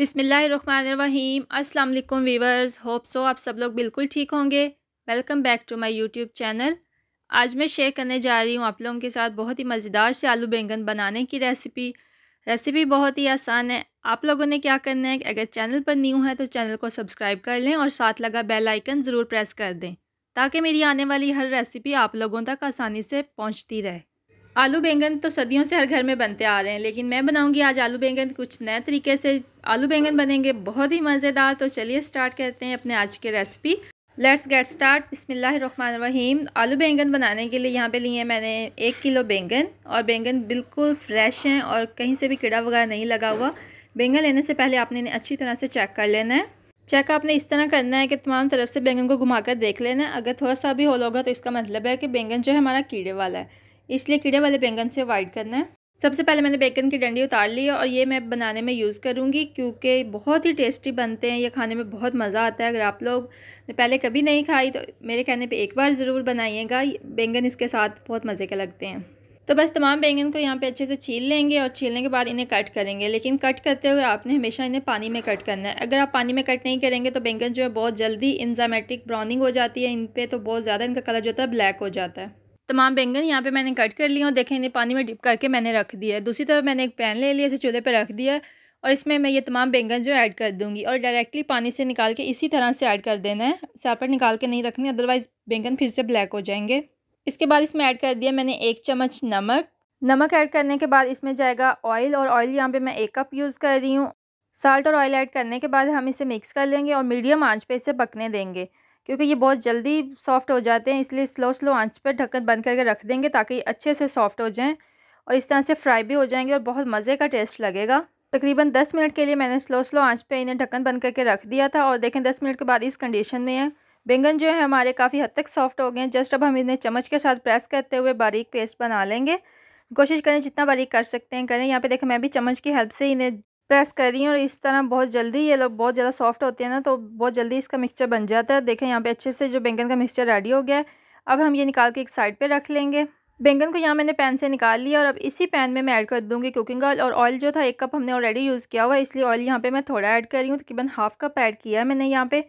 बिसमीम अस्सलाम वालेकुम वीवर्स होप सो आप सब लोग बिल्कुल ठीक होंगे welcome back to my YouTube channel आज मैं शेयर करने जा रही हूँ आप लोगों के साथ बहुत ही मज़ेदार से आलू बैंगन बनाने की रेसिपी रेसिपी बहुत ही आसान है आप लोगों ने क्या करना है अगर चैनल पर न्यू है तो चैनल को सब्सक्राइब कर लें और साथ लगा बेल आइकन ज़रूर प्रेस कर दें ताकि मेरी आने वाली हर रेसिपी आप लोगों तक आसानी से पहुँचती रहे आलू बैंगन तो सदियों से हर घर में बनते आ रहे हैं लेकिन मैं बनाऊंगी आज आलू बैंगन कुछ नए तरीके से आलू बैंगन बनेंगे बहुत ही मज़ेदार तो चलिए स्टार्ट करते हैं अपने आज के रेसिपी लेट्स गेट स्टार्ट बिसमीम आलू बैंगन बनाने के लिए यहाँ पे लिए हैं मैंने एक किलो बैंगन और बैंगन बिल्कुल फ्रेश हैं और कहीं से भी कीड़ा वगैरह नहीं लगा हुआ बैंगन लेने से पहले आपने इन्हें अच्छी तरह से चेक कर लेना है चेक आपने इस तरह करना है कि तमाम तरफ से बैंगन को घुमाकर देख लेना है अगर थोड़ा सा भी होल होगा तो इसका मतलब है कि बैंगन जो है हमारा कीड़े वाला है इसलिए कीड़े वाले बैंगन से अवॉइड करना है सबसे पहले मैंने बैंगन की डंडी उतार ली है और ये मैं बनाने में यूज़ करूँगी क्योंकि बहुत ही टेस्टी बनते हैं ये खाने में बहुत मज़ा आता है अगर आप लोग ने पहले कभी नहीं खाई तो मेरे कहने पे एक बार ज़रूर बनाइएगा बैंगन इसके साथ बहुत मज़े के लगते हैं तो बस तमाम बैंगन को यहाँ पे अच्छे से छील लेंगे और छीलने के बाद इन्हें कट करेंगे लेकिन कट करते हुए आपने हमेशा इन्हें पानी में कट करना है अगर आप पानी में कट नहीं करेंगे तो बैंगन जो है बहुत जल्दी इंजामेटिक ब्राउनिंग हो जाती है इन पर तो बहुत ज़्यादा इनका कलर जो होता है ब्लैक हो जाता है तमाम बैंगन यहाँ पे मैंने कट कर लिया और देखें इन्हें पानी में डिप करके मैंने रख दिया है दूसरी तरफ मैंने एक पैन ले लिया इसे चूल्हे पर रख दिया और इसमें मैं ये तमाम बैंगन जो ऐड कर दूँगी और डायरेक्टली पानी से निकाल के इसी तरह से ऐड कर देना है सेपरेट निकाल के नहीं रखनी अदरवाइज़ बैंगन फिर से ब्लैक हो जाएंगे इसके बाद इसमें ऐड कर दिया मैंने एक चम्मच नमक नमक ऐड करने के बाद इसमें जाएगा ऑयल और ऑयल यहाँ पे मैं एक कप यूज़ कर रही हूँ साल्ट और ऑयल ऐड करने के बाद हम इसे मिक्स कर लेंगे और मीडियम आंच पे इसे पकने देंगे क्योंकि ये बहुत जल्दी सॉफ़्ट हो जाते हैं इसलिए स्लो स्लो आंच पर ढक्कन बंद करके रख देंगे ताकि अच्छे से सॉफ़्ट हो जाएँ और इस तरह से फ्राई भी हो जाएंगे और बहुत मज़े का टेस्ट लगेगा तकरीबन दस मिनट के लिए मैंने स्लो स्लो आंच पे इन्हें ढक्कन बंद करके रख दिया था और देखें दस मिनट के बाद इस कंडीशन में है बैंगन जो है हमारे काफ़ी हद तक सॉफ्ट हो गए हैं जस्ट अब हम इन्हें चम्मच के साथ प्रेस करते हुए बारीक पेस्ट बना लेंगे कोशिश करें जितना बारीक कर सकते हैं करें यहाँ पे देखें मैं भी चम्मच की हेल्प से इन्हें प्रेस कर रही हूँ और इस तरह बहुत जल्दी ये लोग बहुत ज़्यादा सॉफ्ट होते हैं ना तो बहुत जल्दी इसका मिक्सचर बन जाता है देखें यहाँ पे अच्छे से जो बैंगन का मिक्सचर रेडी हो गया है अब हम ये निकाल के एक साइड पे रख लेंगे बैंगन को यहाँ मैंने पैन से निकाल लिया और अब इसी पैन में मैं ऐड कर दूँगी कुकिंग ऑयल और ऑयल जो था एक कप हमने ऑलरेडी यूज़ किया हुआ है इसलिए ऑयल यहाँ पर मैं थोड़ा ऐड कर रही हूँ तकरीबन हाफ कप ऐड किया है मैंने यहाँ पर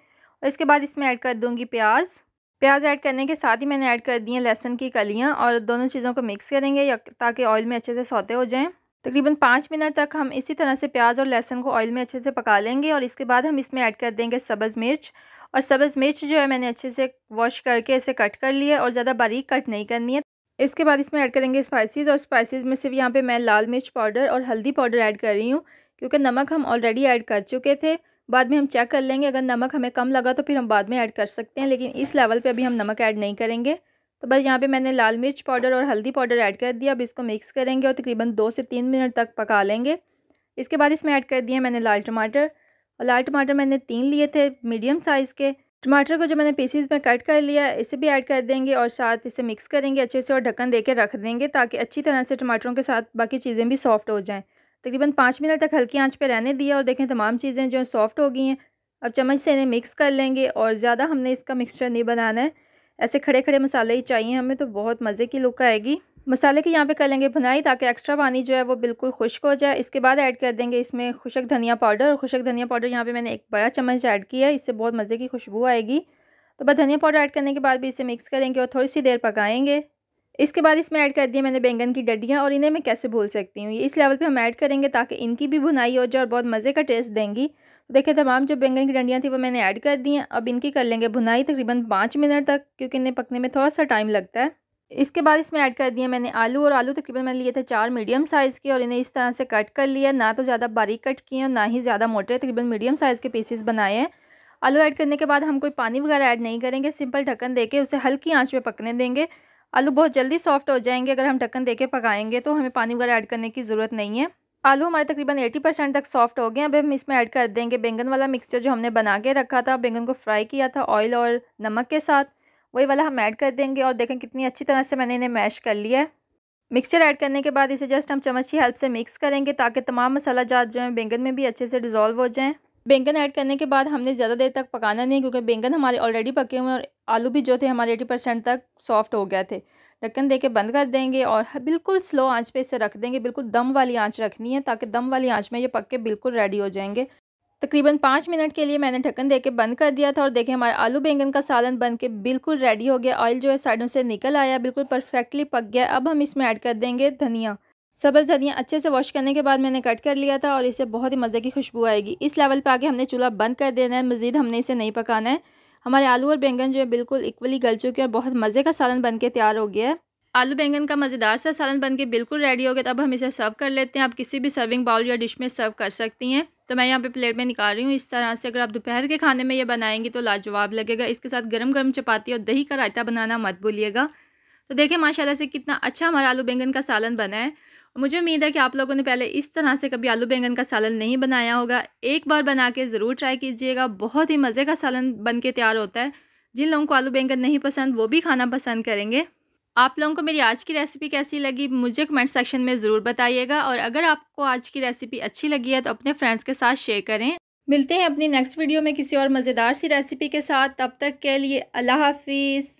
और इसके बाद इसमें ऐड कर दूँगी प्याज प्याज ऐड करने के साथ ही मैंने ऐड कर दी है लहसुन की कलियाँ और दोनों चीज़ों को मिक्स करेंगे ताकि ऑयल में अच्छे से सौते हो जाएँ तकरीबन पाँच मिनट तक हम इसी तरह से प्याज और लहसुन को ऑयल में अच्छे से पका लेंगे और इसके बाद हम इसमें ऐड कर देंगे सब्ज़ मिर्च और सब्ज़ मिर्च जो है मैंने अच्छे से वॉश करके इसे कट कर लिया और ज़्यादा बारीक कट नहीं करनी है इसके बाद इसमें ऐड करेंगे स्पाइसेस और स्पाइसेस में सिर्फ यहाँ पे मैं लाल मिर्च पाउडर और हल्दी पाउडर ऐड कर रही हूँ क्योंकि नमक हम ऑलरेडी ऐड कर चुके थे बाद में हम चेक कर लेंगे अगर नमक हमें कम लगा तो फिर हम बाद में ऐड कर सकते हैं लेकिन इस लेवल पे अभी हम नमक ऐड नहीं करेंगे तो बस यहाँ पे मैंने लाल मिर्च पाउडर और हल्दी पाउडर ऐड कर दिया अब इसको मिक्स करेंगे और तकरीबन दो से तीन मिनट तक पका लेंगे इसके बाद इसमें ऐड कर दिए मैंने लाल टमाटर और लाल टमाटर मैंने तीन लिए थे मीडियम साइज़ के टमाटर को जो मैंने पीसीज में कट कर लिया इसे भी ऐड कर देंगे और साथ इसे मिक्स करेंगे अच्छे से और ढक्कन दे रख देंगे ताकि अच्छी तरह से टमाटरों के साथ बाकी चीज़ें भी सॉफ्ट हो जाएँ तकरीबन पाँच मिनट तक हल्की आँच पर रहने दिया और देखें तमाम चीज़ें जो सॉफ्ट हो गई हैं अब चम्मच से इन्हें मिक्स कर लेंगे और ज़्यादा हमने इसका मिक्सचर नहीं बनाना है ऐसे खड़े खड़े मसाले ही चाहिए हमें तो बहुत मज़े की लुक आएगी मसाले की यहाँ पे कर लेंगे भुनाई ताकि एक्स्ट्रा पानी जो है वो बिल्कुल खुश्क हो जाए इसके बाद ऐड कर देंगे इसमें खुशक धनिया पाउडर और खुशक धनिया पाउडर यहाँ पे मैंने एक बड़ा चम्मच ऐड किया है इससे बहुत मज़े की खुशबू आएगी तो बस धनिया पाउडर ऐड करने के बाद भी इसे मिक्स करेंगे और थोड़ी सी देर पकाएंगे इसके बाद इसमें ऐड कर दिए मैंने बैंगन की डडियाँ और इन्हें मैं कैसे भूल सकती हूँ ये इस लेवल पर हम ऐड करेंगे ताकि इनकी भी भुनाई हो जाए और बहुत मज़े का टेस्ट देंगी तो देखिए तमाम जो बैंगन की डंडियाँ थी वो मैंने ऐड कर दी हैं अब इनकी कर लेंगे भुनाई तकरीबन पाँच मिनट तक क्योंकि इन्हें पकने में थोड़ा सा टाइम लगता है इसके बाद इसमें ऐड कर दिए मैंने आलू और आलू तकरीबन मैंने लिए थे चार मीडियम साइज़ के और इन्हें इस तरह से कट कर लिया ना तो ज़्यादा बारीक कट किए और ना ही ज़्यादा मोटे तकरीबन मीडियम साइज़ के पीसेस बनाए हैं आलू ऐड करने के बाद हम कोई पानी वगैरह ऐड नहीं करेंगे सिंपल ढक्कन देके उसे हल्की आँच पर पकने देंगे आलू बहुत जल्दी सॉफ्ट हो जाएंगे अगर हम ढक्कन दे पकाएंगे तो हमें पानी वगैरह ऐड करने की ज़रूरत नहीं है आलू हमारे तकरीबन 80 परसेंट तक सॉफ्ट हो गए अब हम इसमें ऐड कर देंगे बैंगन वाला मिक्सचर जो हमने बना के रखा था बैंगन को फ्राई किया था ऑयल और नमक के साथ वही वाला हम ऐड कर देंगे और देखें कितनी अच्छी तरह से मैंने इन्हें मैश कर लिया है मिक्सचर ऐड करने के बाद इसे जस्ट हम चम्मच की हेल्प से मिक्स करेंगे ताकि तमाम मसाला जात जो है बैंगन में भी अच्छे से डिज़ोल्व हो जाएँ बैंगन ऐड करने के बाद हमने ज़्यादा देर तक पकाना नहीं क्योंकि बैंगन हमारे ऑलरेडी पके हुए हैं और आलू भी जो थे हमारे एटी परसेंट तक सॉफ्ट हो गए थे ढक्कन दे के बंद कर देंगे और बिल्कुल स्लो आंच पे इसे रख देंगे बिल्कुल दम वाली आंच रखनी है ताकि दम वाली आंच में ये पक के बिल्कुल रेडी हो जाएंगे तकरीबन पाँच मिनट के लिए मैंने ढक्कन देके बंद कर दिया था और देखें हमारे आलू बैंगन का सालन बन के बिल्कुल रेडी हो गया ऑयल जो है साइडों से निकल आया बिल्कुल परफेक्टली पक गया अब हम इसमें ऐड कर देंगे धनिया सब्ज़ धनिया अच्छे से वॉश करने के बाद मैंने कट कर लिया था और इसे बहुत ही मज़े की खुशबू आएगी इस लेवल पर आके हमने चूल्हा बंद कर देना है मज़ीद हमने इसे नहीं पकाना है हमारे आलू और बैंगन जो है बिल्कुल इक्वली गल चुके हैं और बहुत मज़े का सालन बन के तैयार हो गया है आलू बैंगन का मज़ेदार सा सालन बन के बिल्कुल रेडी हो गया तो अब हम इसे सर्व कर लेते हैं आप किसी भी सर्विंग बाउल या डिश में सर्व कर सकती हैं तो मैं यहाँ पे प्लेट में निकाल रही हूँ इस तरह से अगर आप दोपहर के खाने में ये बनाएंगी तो लाजवाब लगेगा इसके साथ गरम गरम चपाती और दही का रायता बनाना मत भूलिएगा तो देखें माशाला से कितना अच्छा हमारा आलू बैंगन का सालन बना है मुझे उम्मीद है कि आप लोगों ने पहले इस तरह से कभी आलू बैंगन का सालन नहीं बनाया होगा एक बार बना के ज़रूर ट्राई कीजिएगा बहुत ही मज़े का सालन बन के तैयार होता है जिन लोगों को आलू बैंगन नहीं पसंद वो भी खाना पसंद करेंगे आप लोगों को मेरी आज की रेसिपी कैसी लगी मुझे कमेंट सेक्शन में ज़रूर बताइएगा और अगर आपको आज की रेसिपी अच्छी लगी है तो अपने फ्रेंड्स के साथ शेयर करें मिलते हैं अपनी नेक्स्ट वीडियो में किसी और मज़ेदार सी रेसिपी के साथ तब तक के लिए अल्लाह हाफिज़